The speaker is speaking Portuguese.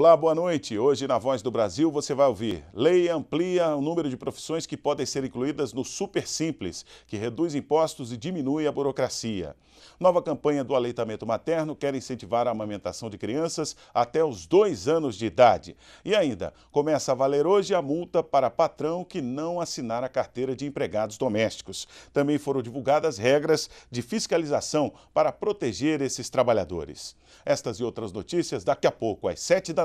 Olá, boa noite. Hoje na Voz do Brasil você vai ouvir: Lei amplia o número de profissões que podem ser incluídas no Super Simples, que reduz impostos e diminui a burocracia. Nova campanha do aleitamento materno quer incentivar a amamentação de crianças até os dois anos de idade. E ainda, começa a valer hoje a multa para patrão que não assinar a carteira de empregados domésticos. Também foram divulgadas regras de fiscalização para proteger esses trabalhadores. Estas e outras notícias daqui a pouco, às sete da